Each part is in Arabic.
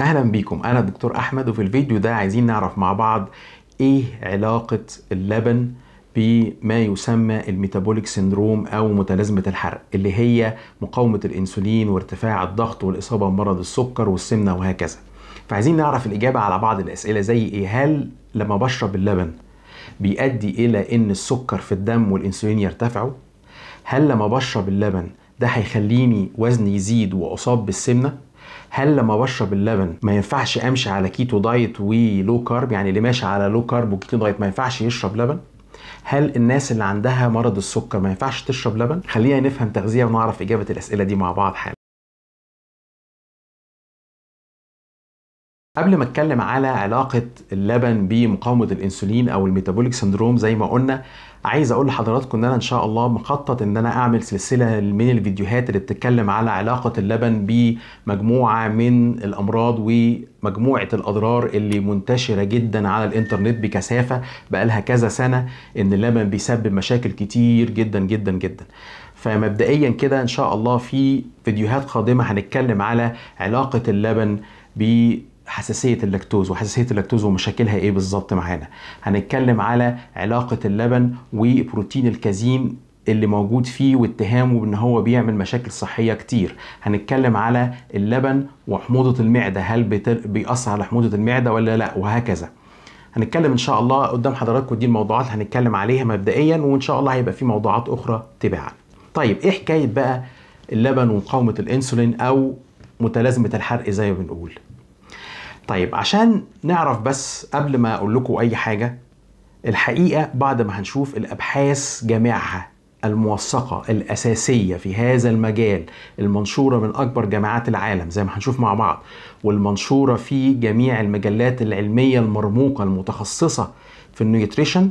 اهلا بيكم انا الدكتور احمد وفي الفيديو ده عايزين نعرف مع بعض ايه علاقة اللبن بما يسمى الميتابوليك سندروم او متلازمه الحرق اللي هي مقاومه الانسولين وارتفاع الضغط والاصابه بمرض السكر والسمنه وهكذا فعايزين نعرف الاجابه على بعض الاسئله زي ايه هل لما بشرب اللبن بيؤدي الى ان السكر في الدم والانسولين يرتفعوا هل لما بشرب اللبن ده هيخليني وزني يزيد واصاب بالسمنه هل لما بشرب اللبن ما ينفعش امشي على كيتو دايت ولو كارب يعني اللي ماشي على لو كارب وكيتو دايت ما ينفعش يشرب لبن هل الناس اللي عندها مرض السكر ما ينفعش تشرب لبن خلينا نفهم تغذيه ونعرف اجابه الاسئله دي مع بعض حالا قبل ما اتكلم على علاقه اللبن بمقاومه الانسولين او الميتابوليك سندروم زي ما قلنا عايز اقول لحضراتكم ان انا ان شاء الله مخطط ان انا اعمل سلسله من الفيديوهات اللي بتتكلم على علاقه اللبن بمجموعه من الامراض ومجموعه الاضرار اللي منتشره جدا على الانترنت بكثافه بقالها كذا سنه ان اللبن بيسبب مشاكل كتير جدا جدا جدا فمبدئيا كده ان شاء الله في فيديوهات قادمه هنتكلم على علاقه اللبن ب حساسيه اللاكتوز وحساسيه اللاكتوز ومشاكلها ايه بالظبط معانا هنتكلم على علاقه اللبن وبروتين الكازين اللي موجود فيه واتهامه بان هو بيعمل مشاكل صحيه كتير هنتكلم على اللبن وحموضه المعده هل بيأثر على حموضه المعده ولا لا وهكذا هنتكلم ان شاء الله قدام حضراتكم دي الموضوعات اللي هنتكلم عليها مبدئيا وان شاء الله هيبقى في موضوعات اخرى تباعا طيب ايه حكايه بقى اللبن ومقاومه الانسولين او متلازمه الحرق زي ما بنقول طيب عشان نعرف بس قبل ما اقول لكم اي حاجه الحقيقه بعد ما هنشوف الابحاث جامعها الموثقة الأساسية في هذا المجال المنشورة من أكبر جامعات العالم زي ما هنشوف مع بعض والمنشورة في جميع المجلات العلمية المرموقة المتخصصة في النيوتريشن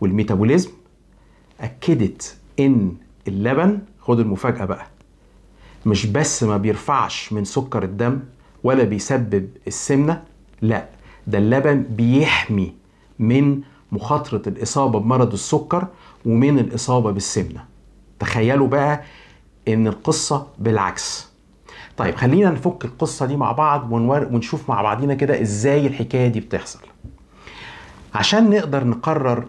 والميتابوليزم أكدت إن اللبن خد المفاجأة بقى مش بس ما بيرفعش من سكر الدم ولا بيسبب السمنه لا ده اللبن بيحمي من مخاطره الاصابه بمرض السكر ومن الاصابه بالسمنه تخيلوا بقى ان القصه بالعكس طيب خلينا نفك القصه دي مع بعض ونشوف مع بعضينا كده ازاي الحكايه دي بتحصل عشان نقدر نقرر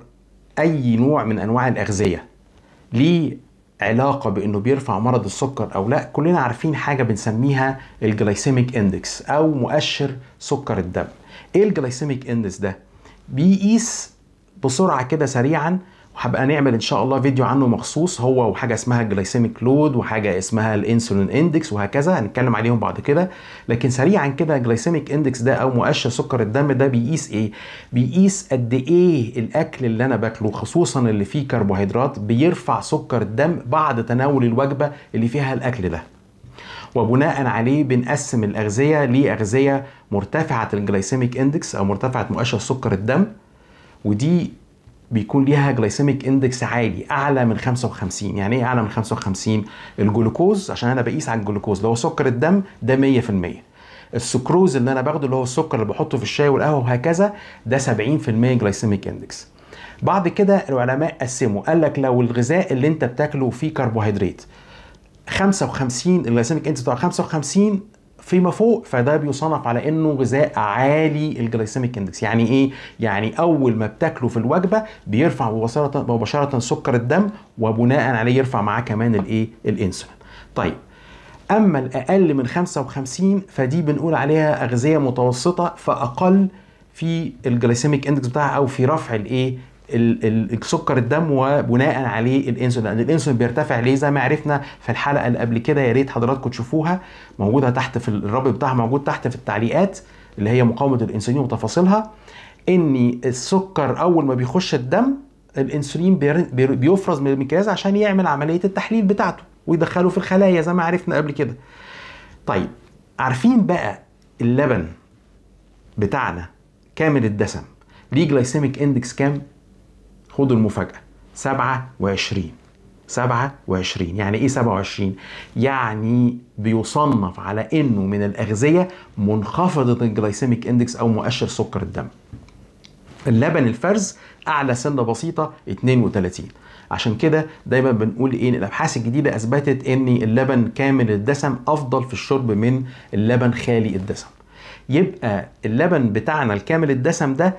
اي نوع من انواع الاغذيه ليه علاقه بانه بيرفع مرض السكر او لا كلنا عارفين حاجه بنسميها الجلايسيميك اندكس او مؤشر سكر الدم ايه الجلايسيميك اندكس ده بيقيس بسرعه كده سريعا وهبقى نعمل ان شاء الله فيديو عنه مخصوص هو وحاجه اسمها الجلايسيميك لود وحاجه اسمها الانسولين اندكس وهكذا هنتكلم عليهم بعد كده لكن سريعا كده الجلايسيميك اندكس ده او مؤشر سكر الدم ده بيقيس ايه بيقيس قد ايه الاكل اللي انا باكله خصوصا اللي فيه كربوهيدرات بيرفع سكر الدم بعد تناول الوجبه اللي فيها الاكل ده وبناء عليه بنقسم الاغذيه لاغذيه مرتفعه الجلايسيميك اندكس او مرتفعه مؤشر سكر الدم ودي بيكون ليها جلايسيميك اندكس عالي اعلى من 55 يعني ايه اعلى من 55 الجلوكوز عشان انا بقيس على الجلوكوز اللي هو سكر الدم ده 100% السكروز اللي انا باخده اللي هو السكر اللي بحطه في الشاي والقهوه وهكذا ده 70% جلايسيميك اندكس بعد كده العلماء قسموا قال لك لو الغذاء اللي انت بتاكله فيه كربوهيدرات 55 الجلايسيميك اندكس بتاع 55 فيما فوق فده بيصنف على انه غذاء عالي الجلايسيميك اندكس يعني ايه يعني اول ما بتاكله في الوجبه بيرفع مباشره مباشره سكر الدم وبناء عليه يرفع معاه كمان الايه الانسولين طيب اما الاقل من 55 فدي بنقول عليها اغذيه متوسطه فاقل في الجلايسيميك اندكس بتاعها او في رفع الايه سكر الدم وبناء عليه الانسولين لان الانسولين بيرتفع ليه زي ما عرفنا في الحلقه اللي قبل كده يا ريت حضراتكم تشوفوها موجوده تحت في الرابط بتاعها موجود تحت في التعليقات اللي هي مقاومه الانسولين وتفاصيلها ان السكر اول ما بيخش الدم الانسولين بيفرز من الميكاز عشان يعمل عمليه التحليل بتاعته ويدخله في الخلايا زي ما عرفنا قبل كده طيب عارفين بقى اللبن بتاعنا كامل الدسم ليه جلايسيميك اندكس كام خدوا المفاجأة 27 27 يعني ايه 27 يعني بيصنف على انه من الاغذيه منخفضه الجلايسيميك اندكس او مؤشر سكر الدم اللبن الفرز اعلى سنه بسيطه 32 عشان كده دايما بنقول ايه الابحاث الجديده اثبتت ان اللبن كامل الدسم افضل في الشرب من اللبن خالي الدسم يبقى اللبن بتاعنا الكامل الدسم ده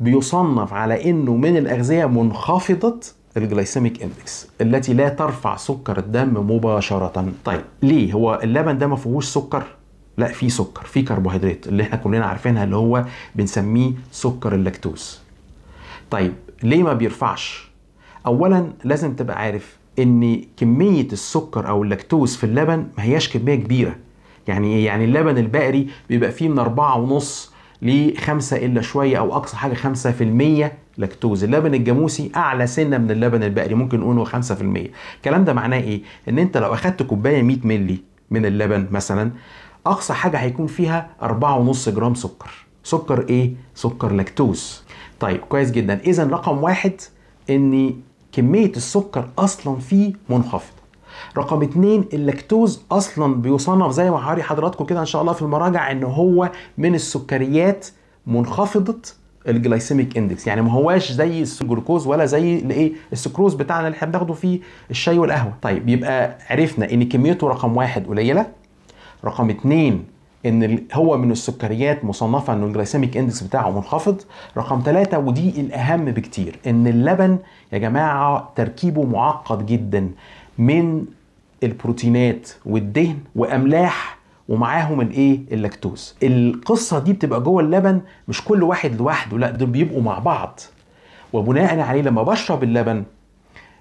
بيصنف على انه من الاغذيه منخفضه الجلايسيميك اندكس التي لا ترفع سكر الدم مباشره طيب ليه هو اللبن ده ما فيهوش سكر لا فيه سكر فيه كربوهيدرات اللي احنا كلنا عارفينها اللي هو بنسميه سكر اللاكتوز طيب ليه ما بيرفعش اولا لازم تبقى عارف ان كميه السكر او اللاكتوز في اللبن ما هياش كميه كبيره يعني إيه؟ يعني اللبن البقري بيبقى فيه من 4.5 لخمسة 5 الا شويه او اقصى حاجه 5% لاكتوز اللبن الجاموسي اعلى سنه من اللبن البقري ممكن نقول في 5% الكلام ده معناه ايه ان انت لو اخدت كوبايه 100 مللي من اللبن مثلا اقصى حاجه هيكون فيها 4.5 جرام سكر سكر ايه سكر لاكتوز طيب كويس جدا اذا رقم واحد ان كميه السكر اصلا فيه منخفضه رقم اتنين اللاكتوز اصلا بيصنف زي ما هوري حضراتكم كده ان شاء الله في المراجع ان هو من السكريات منخفضه الجلايسيميك اندكس يعني ما هواش زي الجلوكوز ولا زي الايه السكروز بتاعنا اللي احنا بناخده في الشاي والقهوه طيب يبقى عرفنا ان كميته رقم واحد قليله رقم اتنين ان هو من السكريات مصنفه ان الجلايسيميك اندكس بتاعه منخفض رقم ثلاثة ودي الاهم بكتير ان اللبن يا جماعه تركيبه معقد جدا من البروتينات والدهن واملاح ومعاهم الايه اللاكتوز القصه دي بتبقى جوه اللبن مش كل واحد لوحده لا دول بيبقوا مع بعض وبناء عليه لما بشرب اللبن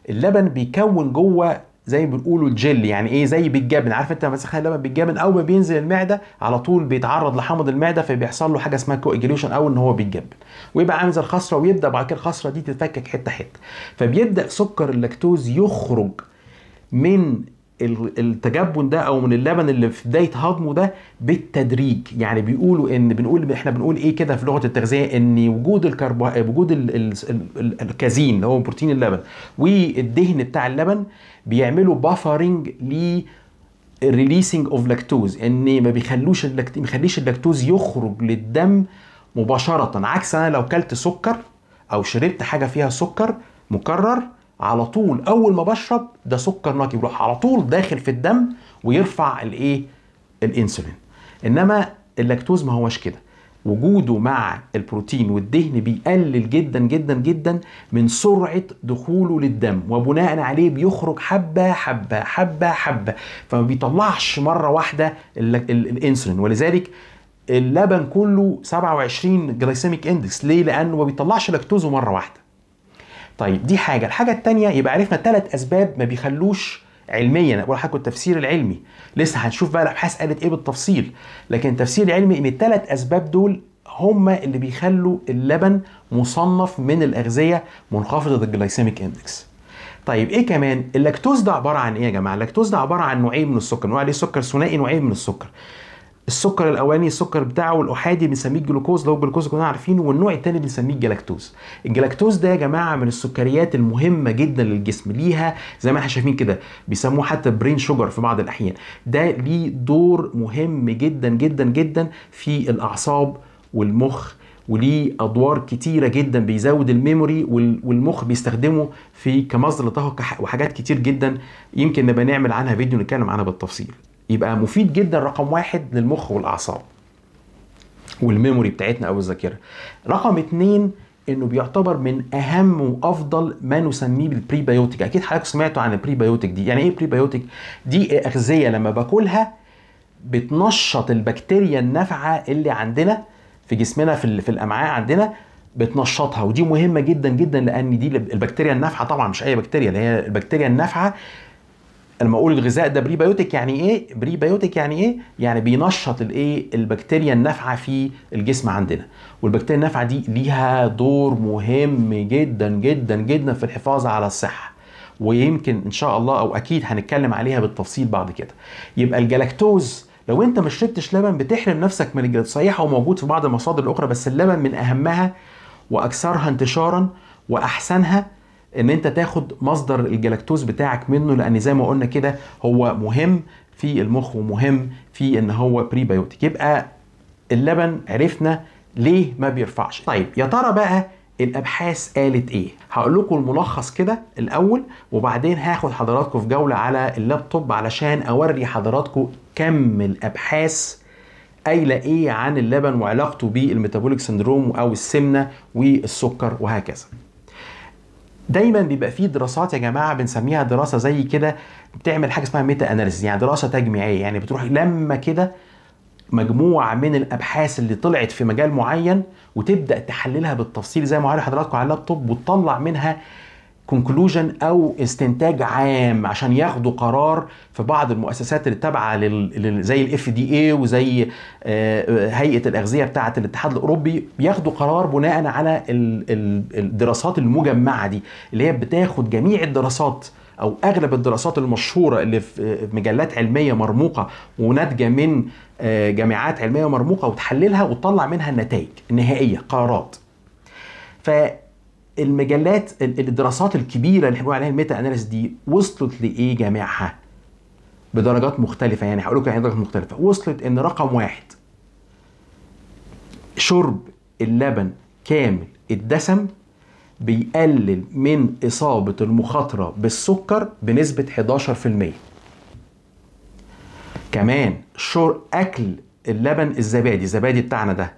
اللبن بيكون جوه زي ما بنقولوا الجل يعني ايه زي بالجبن عارف انت لما تسخن اللبن بالجبن اول ما بينزل المعده على طول بيتعرض لحمض المعده فبيحصل له حاجه اسمها كوجليوشن او ان هو بيتجبن ويبقى عامل زي الخصره ويبدا بعد كده الخصره دي تتفكك حته حته فبيبدا سكر اللاكتوز يخرج من التجبن ده او من اللبن اللي في بدايه هضمه ده بالتدريج يعني بيقولوا ان بنقول احنا بنقول ايه كده في لغه التغذيه ان وجود الكربو وجود الكازين اللي هو بروتين اللبن والدهن بتاع اللبن بيعملوا بافرنج ل ريليسنج اوف لاكتوز ان ما بيخلوش اللاكتوز ما بيخليش اللاكتوز يخرج للدم مباشره عكس انا لو كلت سكر او شربت حاجه فيها سكر مكرر على طول اول ما بشرب ده سكر نقي بيروح على طول داخل في الدم ويرفع الايه الانسولين انما اللاكتوز ما هوش كده وجوده مع البروتين والدهن بيقلل جدا جدا جدا من سرعه دخوله للدم وبناء عليه بيخرج حبه حبه حبه حبه فما بيطلعش مره واحده الانسولين ولذلك اللبن كله 27 جلايسيميك اندكس ليه؟ لانه ما بيطلعش لاكتوزه مره واحده طيب دي حاجه الحاجه الثانيه يبقى عرفنا ثلاث اسباب ما بيخلوش علميا بقول لحضراتكم التفسير العلمي لسه هنشوف بقى الابحاث قالت ايه بالتفصيل لكن التفسير العلمي ان الثلاث اسباب دول هما اللي بيخلوا اللبن مصنف من الاغذيه منخفضه الجلايسيميك اندكس طيب ايه كمان اللاكتوز ده عباره عن ايه يا جماعه اللاكتوز ده عباره عن نوعين من السكر نوع عليه سكر ثنائي نوعين من السكر السكر الاولاني السكر بتاعه الاحادي بنسميه الجلوكوز لو هو الجلوكوز كلنا عارفينه والنوع الثاني بنسميه الجلاكتوز الجلاكتوز ده يا جماعه من السكريات المهمه جدا للجسم ليها زي ما احنا شايفين كده بيسموه حتى برين شوجر في بعض الاحيان ده ليه دور مهم جدا جدا جدا في الاعصاب والمخ وليه ادوار كتيره جدا بيزود الميموري والمخ بيستخدمه في كمصدر لطاقه وحاجات كتير جدا يمكن نبقى نعمل عنها فيديو نتكلم عنها بالتفصيل يبقى مفيد جدا رقم واحد للمخ والاعصاب والميموري بتاعتنا او الذاكره رقم اتنين انه بيعتبر من اهم وافضل ما نسميه بالبريبيوتيك اكيد حضرتك سمعتوا عن البريبيوتيك دي يعني ايه بريبيوتيك دي اغذيه لما باكلها بتنشط البكتيريا النافعه اللي عندنا في جسمنا في, في الامعاء عندنا بتنشطها ودي مهمه جدا جدا لان دي البكتيريا النافعه طبعا مش اي بكتيريا اللي هي البكتيريا النافعه لما اقول الغذاء ده بري بايوتيك يعني ايه بري بايوتيك يعني ايه يعني بينشط الايه البكتيريا النافعه في الجسم عندنا والبكتيريا النافعه دي ليها دور مهم جدا جدا جدا في الحفاظ على الصحه ويمكن ان شاء الله او اكيد هنتكلم عليها بالتفصيل بعد كده يبقى الجلاكتوز لو انت ما شربتش لبن بتحرم نفسك من الجلاكتوز صحيح هو موجود في بعض المصادر الاخرى بس اللبن من اهمها واكثرها انتشارا واحسنها ان انت تاخد مصدر الجلاكتوز بتاعك منه لان زي ما قلنا كده هو مهم في المخ ومهم في ان هو بريبيوتيك يبقى اللبن عرفنا ليه ما بيرفعش طيب يا ترى بقى الابحاث قالت ايه هقول لكم الملخص كده الاول وبعدين هاخد حضراتكم في جوله على اللابتوب علشان اوري حضراتكم كم الابحاث قايله ايه عن اللبن وعلاقته بالميتابوليك سندروم او السمنه والسكر وهكذا دايما بيبقى فيه دراسات يا جماعه بنسميها دراسه زي كده بتعمل حاجه اسمها ميتا اناليسيس يعني دراسه تجميعيه يعني بتروح لما كده مجموعه من الابحاث اللي طلعت في مجال معين وتبدا تحللها بالتفصيل زي ما عارف حضراتكم على اللابتوب وتطلع منها كونكلوجن او استنتاج عام عشان ياخدوا قرار في بعض المؤسسات اللي تابعه لل... زي الاف دي اي وزي آه، آه، هيئه الاغذيه بتاعه الاتحاد الاوروبي بياخدوا قرار بناء على الدراسات المجمعه دي اللي هي بتاخد جميع الدراسات او اغلب الدراسات المشهوره اللي في آه، مجلات علميه مرموقه وناتجه من جامعات علميه مرموقه وتحللها وتطلع منها النتائج النهائيه قرارات ف المجلات الدراسات الكبيره اللي بيقولوا عليها الميتا اناليس دي وصلت لايه جميعها؟ بدرجات مختلفه يعني هقول لكم يعني درجات مختلفه وصلت ان رقم واحد شرب اللبن كامل الدسم بيقلل من اصابه المخاطره بالسكر بنسبه 11% كمان شرب اكل اللبن الزبادي الزبادي بتاعنا ده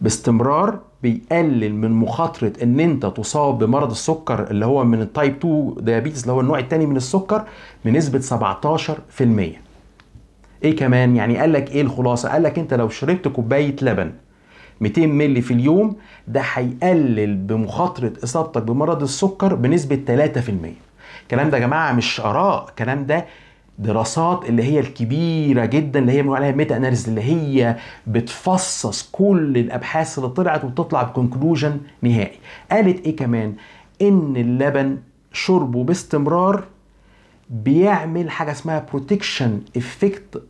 باستمرار بيقلل من مخاطره ان انت تصاب بمرض السكر اللي هو من التايب 2 ديابيتس اللي هو النوع الثاني من السكر بنسبه 17% ايه كمان يعني قال لك ايه الخلاصه قال لك انت لو شربت كوبايه لبن 200 مللي في اليوم ده هيقلل بمخاطره اصابتك بمرض السكر بنسبه 3% الكلام ده يا جماعه مش اراء الكلام ده دراسات اللي هي الكبيره جدا اللي هي بنقول عليها ميتا اناليز اللي هي بتفصص كل الابحاث اللي طلعت وتطلع بكونكلوجن نهائي قالت ايه كمان ان اللبن شربه باستمرار بيعمل حاجه اسمها بروتكشن افكت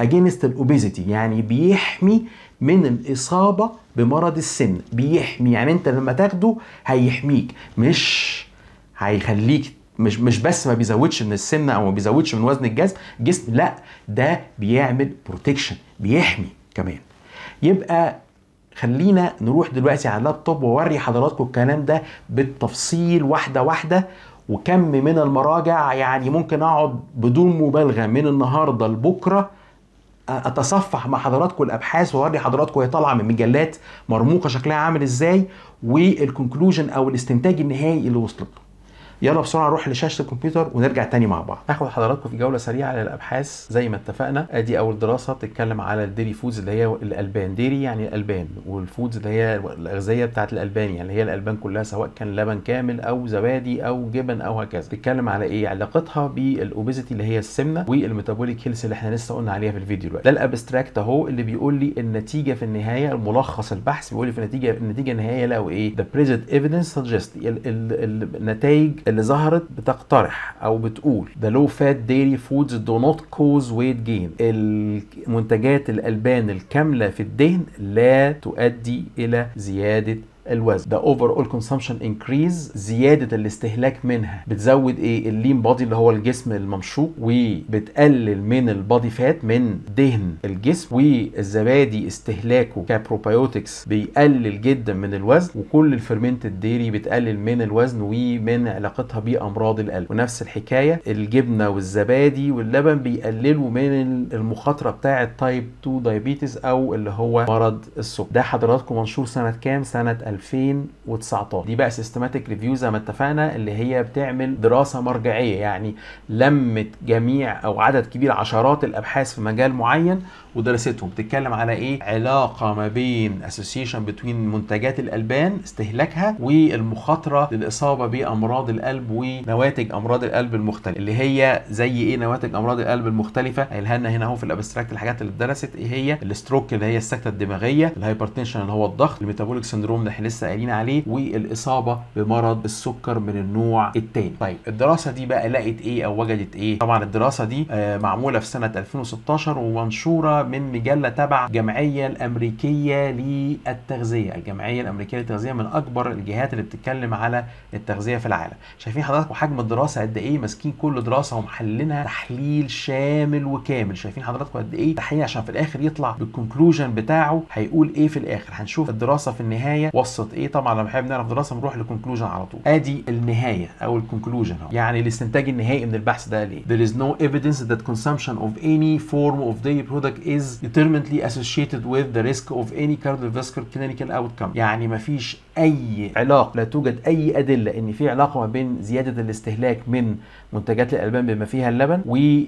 اجينست الاوبيزيتي يعني بيحمي من الاصابه بمرض السن بيحمي يعني انت لما تاخده هيحميك مش هيخليك مش مش بس ما بيزودش من السمنه او ما بيزودش من وزن الجسم جسم لا ده بيعمل بروتكشن بيحمي كمان يبقى خلينا نروح دلوقتي على اللابتوب واوري حضراتكم الكلام ده بالتفصيل واحده واحده وكم من المراجع يعني ممكن اقعد بدون مبالغه من النهارده لبكره اتصفح مع حضراتكم الابحاث واوري حضراتكم هي طالعه من مجلات مرموقه شكلها عامل ازاي والكونكلوجن او الاستنتاج النهائي اللي وصلت له يلا بسرعه نروح لشاشه الكمبيوتر ونرجع تاني مع بعض هاخد حضراتكم في جوله سريعه للابحاث زي ما اتفقنا ادي اول دراسه بتتكلم على الديري فودز اللي هي الالبان ديري يعني الالبان والفودز اللي هي الاغذيه بتاعه الالبان يعني اللي هي الالبان كلها سواء كان لبن كامل او زبادي او جبن او هكذا بتتكلم على ايه علاقتها بالاوبيزيتي اللي هي السمنه والميتابوليك هيلث اللي احنا لسه قلنا عليها في الفيديو دلوقتي ده الابستراكت اهو اللي بيقول لي النتيجه في النهايه ملخص البحث بيقول لي في النتيجه النتيجه النهائيه لقوا ايه ذا بريزنت ايفيدنس سجست النتائج اللي ظهرت بتقترح او بتقول the low fat dairy foods do not cause weight gain المنتجات الالبان الكامله في الدهن لا تؤدي الى زياده الوزن ده اوفر اول كونسامشن انكريز زياده الاستهلاك منها بتزود ايه اللين بادي اللي هو الجسم الممشوق وبتقلل من البادي فات من دهن الجسم والزبادي استهلاكه كبروبايوتكس بيقلل جدا من الوزن وكل الفرمنت الديري بتقلل من الوزن ومن علاقتها بامراض القلب ونفس الحكايه الجبنه والزبادي واللبن بيقللوا من المخاطره بتاعه تايب 2 دايابيتس او اللي هو مرض السكر ده حضراتكم منشور سنه كام سنه 2019 دي بقى سيستماتيك ريفيو زي ما اتفقنا اللي هي بتعمل دراسه مرجعيه يعني لمت جميع او عدد كبير عشرات الابحاث في مجال معين ودرستهم بتتكلم على ايه علاقه ما بين اسوسيشن بين منتجات الالبان استهلاكها والمخاطره للاصابه بامراض القلب ونواتج امراض القلب المختلفه اللي هي زي ايه نواتج امراض القلب المختلفه قايلها لنا هنا اهو في الابستراكت الحاجات اللي اتدرست ايه هي الستروك اللي هي السكته الدماغيه الهايبرتنشن اللي هو الضغط الميتابوليك سندروم اللي احنا لسه قايلين عليه والاصابه بمرض السكر من النوع الثاني طيب الدراسه دي بقى لقت ايه او وجدت ايه طبعا الدراسه دي آه، معموله في سنه 2016 ومنشوره من مجله تبع الجمعيه الامريكيه للتغذيه الجمعيه الامريكيه للتغذيه من اكبر الجهات اللي بتتكلم على التغذيه في العالم شايفين حضراتكم حجم الدراسه قد ايه ماسكين كل دراسه ومحللينها تحليل شامل وكامل شايفين حضراتكم قد ايه تحليل عشان في الاخر يطلع بالكونكلوجن بتاعه هيقول ايه في الاخر هنشوف الدراسه في النهايه وصلت ايه طبعا لما بنحب نعرف دراسه بنروح للكونكلوجن على طول ادي النهايه او الكونكلوجن يعني الاستنتاج النهائي من البحث ده ليه there is no evidence that consumption of any form of dairy product is determinately associated with the risk of any cardiovascular clinical outcome يعني مفيش اي علاقه لا توجد اي ادله ان في علاقه ما بين زياده الاستهلاك من منتجات الالبان بما فيها اللبن واي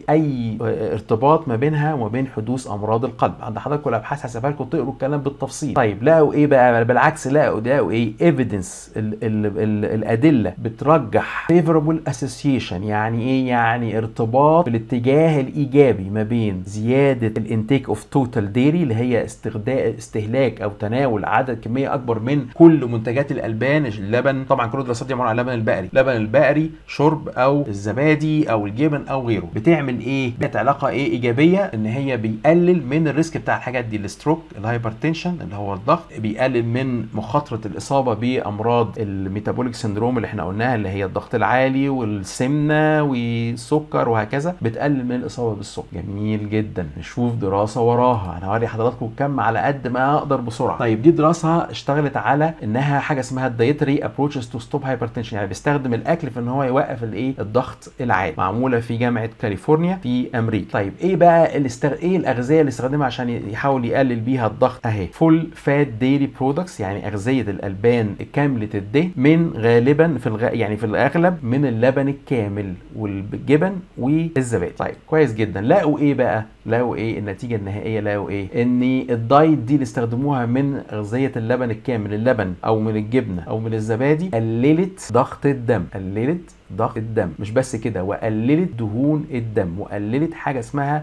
ارتباط ما بينها وما بين حدوث امراض القلب عند حضراتكم الابحاث هسيبها لكم تقروا الكلام بالتفصيل طيب لقوا ايه بقى بالعكس لقوا لقوا ايه ايفيدنس الادله بترجح فيفربل اسوسيشن يعني ايه يعني ارتباط بالاتجاه الايجابي ما بين زياده الانتيك اوف توتال ديري اللي هي استخدام استهلاك او تناول عدد كميه اكبر من كل من منتجات الالبان اللبن طبعا كل الدراسات دي عباره عن اللبن البقري اللبن البقري شرب او الزبادي او الجبن او غيره بتعمل ايه بتعمل علاقه ايه ايجابيه ان هي بيقلل من الريسك بتاع الحاجات دي الستروك الهايبرتنشن اللي هو الضغط بيقلل من مخاطره الاصابه بامراض الميتابوليك سندروم اللي احنا قلناها اللي هي الضغط العالي والسمنه والسكر وهكذا بتقلل من الاصابه بالسكر جميل جدا نشوف دراسه وراها انا هوري حضراتكم كم على قد ما اقدر بسرعه طيب دي دراسه اشتغلت على انها منها حاجه اسمها الدايتري ابروتشز تو ستوب هايبرتنشن يعني بيستخدم الاكل في ان هو يوقف الايه الضغط العالي معموله في جامعه كاليفورنيا في امريكا طيب ايه بقى الاستغ... ايه الاغذيه اللي استخدمها عشان يحاول يقلل بيها الضغط اهي فول فات ديري برودكتس يعني اغذيه الالبان كامله الدهن من غالبا في الغ... يعني في الاغلب من اللبن الكامل والجبن والزبادي طيب كويس جدا لقوا ايه بقى لقوا ايه النتيجه النهائيه لقوا ايه ان الدايت دي اللي استخدموها من اغذيه اللبن الكامل اللبن او او من الجبنه او من الزبادي قللت ضغط الدم قللت ضغط الدم مش بس كده وقللت دهون الدم وقللت حاجه اسمها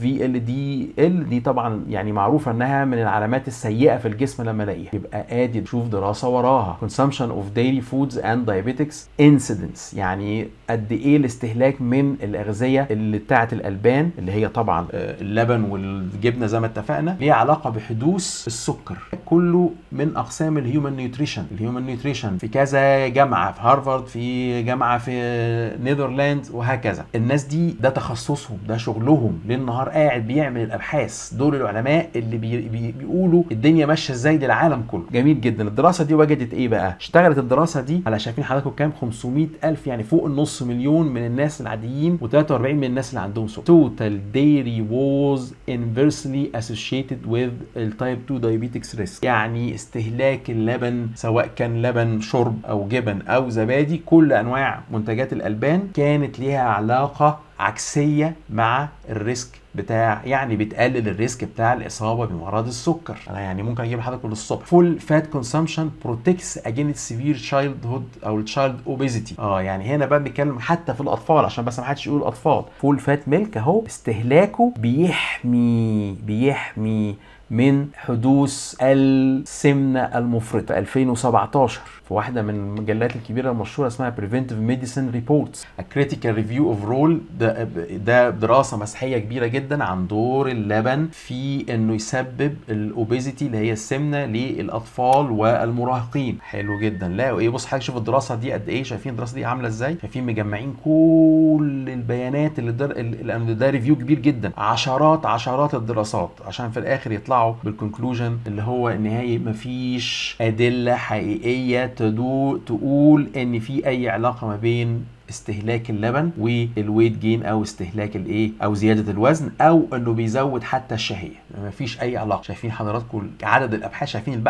في ال دي ال دي طبعا يعني معروفه انها من العلامات السيئه في الجسم لما الاقيها يبقى ادي تشوف دراسه وراها consumption of daily foods and diabetics incidence يعني قد ايه الاستهلاك من الاغذيه اللي بتاعه الالبان اللي هي طبعا آه، اللبن والجبنه زي ما اتفقنا ليها علاقه بحدوث السكر كله من اقسام الهيومن نيوتريشن الهيومن نيوتريشن في كذا جامعه في هارفارد في جامعه في نيدرلاند وهكذا الناس دي ده تخصصهم ده شغلهم ليل نهار قاعد بيعمل الابحاث دول العلماء اللي بي بي بيقولوا الدنيا ماشيه ازاي للعالم كله جميل جدا الدراسه دي وجدت ايه بقى اشتغلت الدراسه دي على شايفين حضراتكم كام 500 الف يعني فوق النص مليون من الناس العاديين و43 من الناس اللي عندهم سكر توتال ديري ووز انفرسلي اسوشيتد وذ التايب 2 دايابيتكس ريسك يعني استهلاك اللبن سواء كان لبن شرب او جبن او زبادي كل انواع منتجات الالبان كانت ليها علاقه عكسيه مع الريسك بتاع يعني بتقلل الريسك بتاع الاصابه بمرض السكر انا يعني ممكن اجيب لحضرتك كل الصبح فول فات كونسامشن بروتكس اجينست سيفير تشايلد هود او تشايلد اوبيزيتي اه يعني هنا بقى بنتكلم حتى في الاطفال عشان بس ما حدش يقول اطفال فول فات ميلك اهو استهلاكه بيحمي بيحمي من حدوث السمنه المفرطه 2017 في واحده من المجلات الكبيره المشهوره اسمها بريفنتيف ميديسن ريبورتس كريتيكال ريفيو اوف رول ده ده دراسه مسحية كبيره جدا عن دور اللبن في انه يسبب الاوبيزيتي اللي هي السمنه للاطفال والمراهقين حلو جدا لا ايه بص حضرتك شوف الدراسه دي قد ايه شايفين الدراسه دي عامله ازاي شايفين مجمعين كل البيانات اللي ده لان ده ريفيو كبير جدا عشرات عشرات الدراسات عشان في الاخر يطلعوا بالكونكلوجن اللي هو النهائي مفيش ادله حقيقيه تدو تقول ان في اي علاقه ما بين استهلاك اللبن والويت جين او استهلاك الايه او زياده الوزن او انه بيزود حتى الشهيه يعني ما فيش اي علاقه شايفين حضراتكم عدد الابحاث شايفين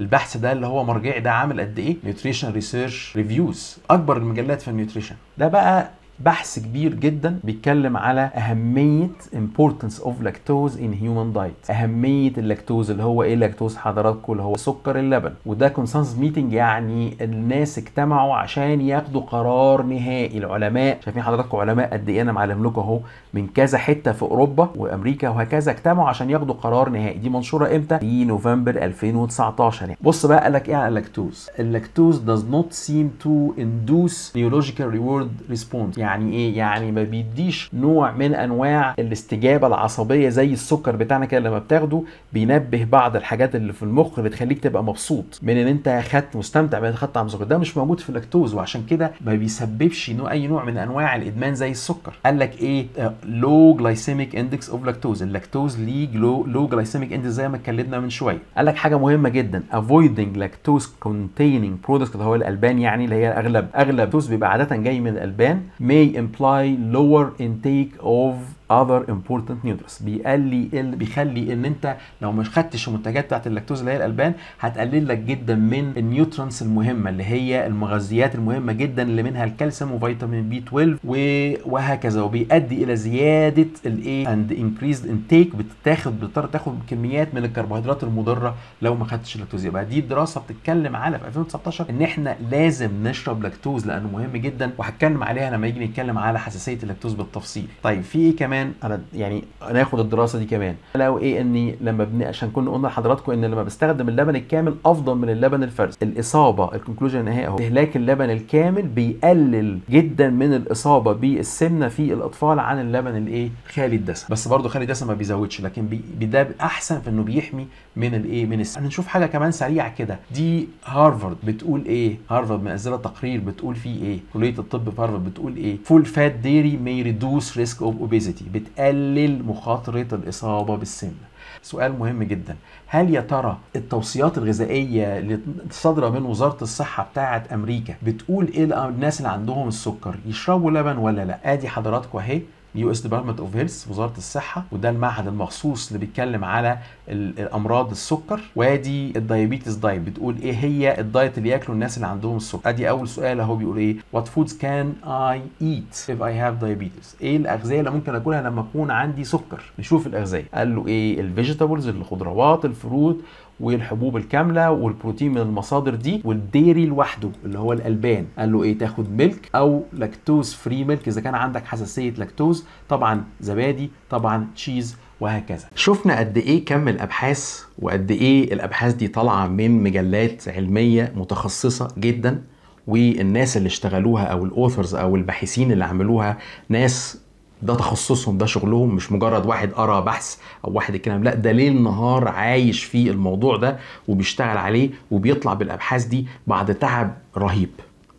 البحث ده اللي هو مرجعي ده عامل قد ايه نيوتريشن ريسيرش ريفيوز اكبر المجلات في النيوتريشن ده بقى بحث كبير جدا بيتكلم على اهميه importance of lactose in human diet اهميه اللاكتوز اللي هو ايه اللاكتوز حضراتكم اللي هو سكر اللبن وده كونسنس ميتنج يعني الناس اجتمعوا عشان ياخدوا قرار نهائي العلماء شايفين حضراتكم علماء قد ايه انا معلم لكم اهو من كذا حته في اوروبا وامريكا وهكذا اجتمعوا عشان ياخدوا قرار نهائي دي منشوره امتى في نوفمبر 2019 يعني بص بقى قال لك ايه على اللاكتوز اللاكتوز does not seem to induce neurological reward response يعني يعني ايه يعني ما بيديش نوع من انواع الاستجابه العصبيه زي السكر بتاعنا كده لما بتاخده بينبه بعض الحاجات اللي في المخ بتخليك تبقى مبسوط من ان انت خدت مستمتع بان خدت طعم سكر ده مش موجود في اللاكتوز وعشان كده ما بيسببش نوع اي نوع من انواع الادمان زي السكر قال لك ايه لو جلايسيميك اندكس اوف لاكتوز اللاكتوز ليه لو جلايسيميك اندكس زي ما اتكلمنا من شويه قال لك حاجه مهمه جدا افويدنج لاكتوز كونتيننج برودكت اللي هو الالبان يعني اللي هي اغلب اغلب لاكتوز بيبقى عاده جاي من الالبان مي may imply lower intake of other important nutrients بيقلي بيخلي ان انت لو مش خدتش المنتجات بتاعت اللاكتوز اللي هي الالبان هتقلل لك جدا من النيوترنس المهمه اللي هي المغذيات المهمه جدا اللي منها الكالسيوم وفيتامين بي 12 وهكذا وبيؤدي الى زياده الايه اند انكريزد انتيك بتاخد بتضطر تاخد كميات من الكربوهيدرات المضره لو ما خدتش اللاكتوز يبقى دي دراسه بتتكلم على في 2019 ان احنا لازم نشرب لاكتوز لانه مهم جدا وهتكلم عليها لما يجي نتكلم على حساسيه اللاكتوز بالتفصيل طيب في ايه كمان كمان انا يعني ناخد الدراسه دي كمان لو ايه اني لما بني عشان كنا قلنا لحضراتكم ان لما بستخدم اللبن الكامل افضل من اللبن الفرز الاصابه الكونكلوجن النهائي اهو استهلاك اللبن الكامل بيقلل جدا من الاصابه بالسمنه في الاطفال عن اللبن الايه خالي الدسم بس برضه خالي الدسم ما بيزودش لكن بي... ده احسن في انه بيحمي من الايه من السمنه هنشوف حاجه كمان سريعه كده دي هارفارد بتقول ايه هارفارد منزله تقرير بتقول فيه ايه كليه الطب في هارفارد بتقول ايه فول فات ديري may reduce risk of obesity بتقلل مخاطرة الإصابة بالسمنة سؤال مهم جدا هل يا ترى التوصيات الغذائية اللي صادرة من وزارة الصحة بتاعة أمريكا بتقول إيه الناس اللي عندهم السكر يشربوا لبن ولا لا آدي حضراتكم أهي يو اس ديبارتمنت اوف هيلث وزاره الصحه وده المعهد المخصوص اللي بيتكلم على الامراض السكر وادي الدايابيتس دايت بتقول ايه هي الدايت اللي ياكله الناس اللي عندهم السكر ادي اول سؤال اهو بيقول ايه وات فودز كان اي ايت اف اي هاف diabetes ايه الاغذيه اللي ممكن اكلها لما اكون عندي سكر نشوف الاغذيه قال له ايه الفيجيتابلز الخضروات الفروت والحبوب الكامله والبروتين من المصادر دي والديري لوحده اللي هو الالبان قال له ايه تاخد ميلك او لاكتوز فري ميلك اذا كان عندك حساسيه لاكتوز طبعا زبادي طبعا تشيز وهكذا شفنا قد ايه كم الابحاث وقد ايه الابحاث دي طالعه من مجلات علميه متخصصه جدا والناس اللي اشتغلوها او الاوثرز او الباحثين اللي عملوها ناس ده تخصصهم ده شغلهم مش مجرد واحد قرا بحث او واحد الكلام لا ده ليل نهار عايش في الموضوع ده وبيشتغل عليه وبيطلع بالابحاث دي بعد تعب رهيب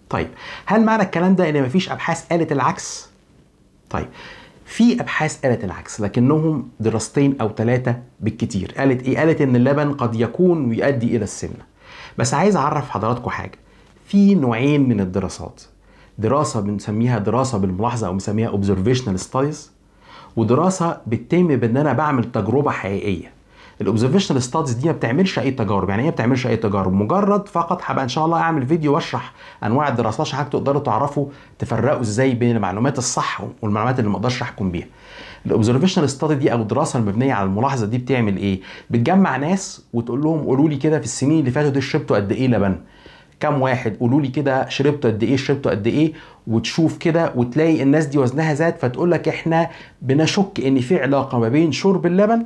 طيب هل معنى الكلام ده ان مفيش ابحاث قالت العكس طيب في ابحاث قالت العكس لكنهم دراستين او ثلاثه بالكتير قالت ايه قالت ان اللبن قد يكون ويؤدي الى السمنه بس عايز اعرف حضراتكم حاجه في نوعين من الدراسات دراسه بنسميها دراسه بالملاحظه او بنسميها اوبزرفيشنال ستاديز ودراسه بتتم بان انا بعمل تجربه حقيقيه الاوبزرفيشنال ستاديز دي ما بتعملش اي تجارب يعني ايه ما بتعملش اي تجارب مجرد فقط هبقى ان شاء الله اعمل فيديو واشرح انواع الدراسات عشان تقدروا تعرفوا تفرقوا ازاي بين المعلومات الصح والمعلومات اللي ما اقدرش احكم بيها الاوبزرفيشنال ستادي دي او الدراسه المبنيه على الملاحظه دي بتعمل ايه بتجمع ناس وتقول لهم قولوا لي كده في السنين اللي فاتوا دي شربتوا قد ايه لبن كام واحد قولوا لي كده شربتوا قد ايه شربتوا قد ايه وتشوف كده وتلاقي الناس دي وزنها زاد فتقول لك احنا بنشك ان في علاقه ما بين شرب اللبن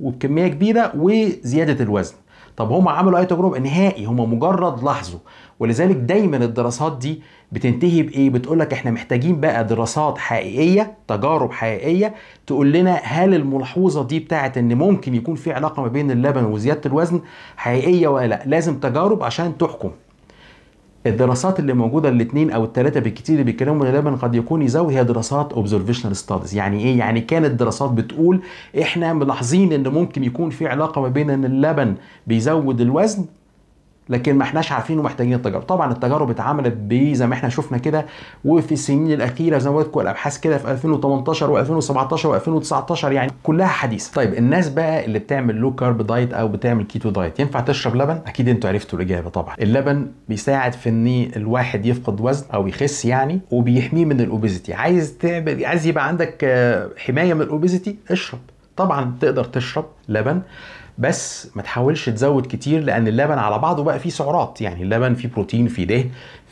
وبكميه كبيره وزياده الوزن طب هم عملوا اي تجربه نهائي هم مجرد لاحظوا ولذلك دايما الدراسات دي بتنتهي بايه بتقول لك احنا محتاجين بقى دراسات حقيقيه تجارب حقيقيه تقول لنا هل الملحوظه دي بتاعت ان ممكن يكون في علاقه ما بين اللبن وزياده الوزن حقيقيه ولا لا لازم تجارب عشان تحكم الدراسات اللي موجوده الاثنين او الثلاثه بالكتير اللي بيتكلموا غالبا قد يكون يزاوي هي دراسات اوبزرفيشنال ستاديز يعني ايه يعني كانت دراسات بتقول احنا ملاحظين ان ممكن يكون في علاقه ما بين ان اللبن بيزود الوزن لكن ما احناش عارفين ومحتاجين التجارب طبعا التجارب اتعملت زي ما احنا شفنا كده وفي السنين الاخيره زي ما قلت الابحاث كده في 2018 و2017 و2019 يعني كلها حديثه طيب الناس بقى اللي بتعمل لو كارب دايت او بتعمل كيتو دايت ينفع تشرب لبن اكيد انتوا عرفتوا الاجابه طبعا اللبن بيساعد في ان الواحد يفقد وزن او يخس يعني وبيحميه من الاوبيزيتي عايز تعمل عايز يبقى عندك آه، حمايه من الاوبيزيتي اشرب طبعا تقدر تشرب لبن بس ما تحاولش تزود كتير لان اللبن على بعضه بقى فيه سعرات يعني اللبن فيه بروتين فيه ده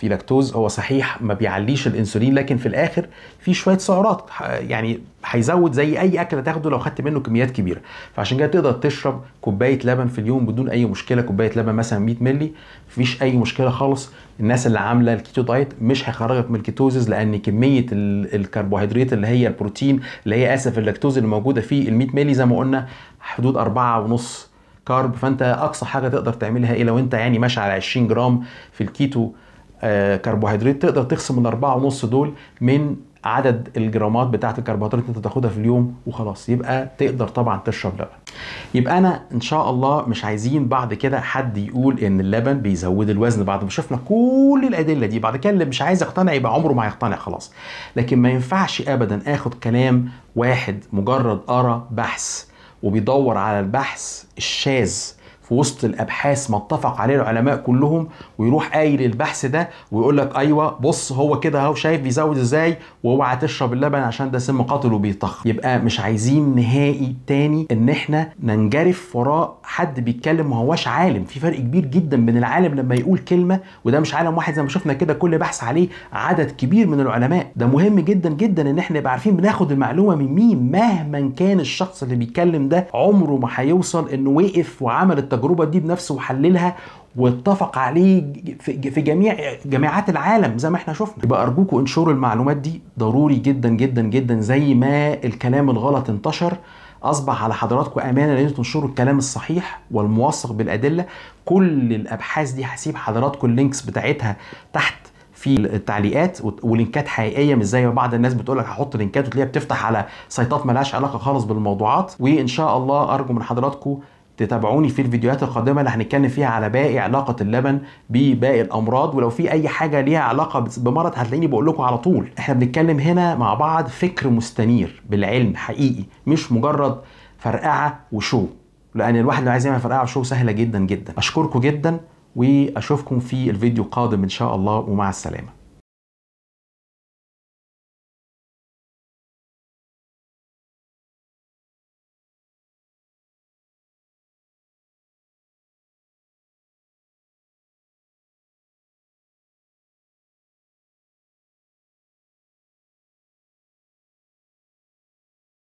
في لاكتوز هو صحيح ما بيعليش الانسولين لكن في الاخر في شويه سعرات يعني هيزود زي اي اكل هتاخده لو خدت منه كميات كبيره فعشان كده تقدر تشرب كوبايه لبن في اليوم بدون اي مشكله كوبايه لبن مثلا 100 مللي مفيش اي مشكله خالص الناس اللي عامله الكيتو دايت مش هيخرجك من الكيتوزز لان كميه الكربوهيدرات اللي هي البروتين اللي هي اسف اللاكتوز اللي موجوده في ال 100 مللي زي ما قلنا حدود 4.5 كارب فانت اقصى حاجه تقدر تعملها ايه لو انت يعني ماشي على 20 جرام في الكيتو آه، كربوهيدرات تقدر تخصم الأربعة ونص دول من عدد الجرامات بتاعه الكربوهيدرات انت تاخدها في اليوم وخلاص يبقى تقدر طبعا تشرب لبن يبقى انا ان شاء الله مش عايزين بعد كده حد يقول ان اللبن بيزود الوزن بعد ما شفنا كل الادله دي بعد كده اللي مش عايز يقتنع يبقى عمره ما هيقتنع خلاص لكن ما ينفعش ابدا اخد كلام واحد مجرد قرا بحث وبيدور على البحث الشاذ وسط الابحاث ما اتفق عليه العلماء كلهم ويروح قايل البحث ده ويقول لك ايوه بص هو كده اهو شايف بيزود ازاي واوعى تشرب اللبن عشان ده سم قاتل وبيطخ يبقى مش عايزين نهائي تاني ان احنا ننجرف وراء حد بيتكلم ما هواش عالم في فرق كبير جدا بين العالم لما يقول كلمه وده مش عالم واحد زي ما شفنا كده كل بحث عليه عدد كبير من العلماء ده مهم جدا جدا ان احنا نبقى عارفين بناخد المعلومه من مين مهما كان الشخص اللي بيتكلم ده عمره ما هيوصل انه وقف وعمل التجربه التجربه دي بنفسه وحللها واتفق عليه في جميع جامعات العالم زي ما احنا شفنا يبقى ارجوكم انشروا المعلومات دي ضروري جدا جدا جدا زي ما الكلام الغلط انتشر اصبح على حضراتكم امانه ان تنشروا الكلام الصحيح والموثق بالادله كل الابحاث دي هسيب حضراتكم اللينكس بتاعتها تحت في التعليقات ولينكات حقيقيه مش زي ما بعض الناس بتقول لك هحط لينكات وتلاقيها بتفتح على سيطات مالهاش علاقه خالص بالموضوعات وان شاء الله ارجو من حضراتكم تتابعوني في الفيديوهات القادمة اللي هنتكلم فيها على باقي علاقة اللبن بباقي الأمراض ولو في أي حاجة ليها علاقة بمرض هتلاقيني بقول لكم على طول احنا بنتكلم هنا مع بعض فكر مستنير بالعلم حقيقي مش مجرد فرقعة وشو لأن الواحد لو عايز يعمل فرقعة وشو سهلة جدا جدا أشكركم جدا وأشوفكم في الفيديو القادم إن شاء الله ومع السلامة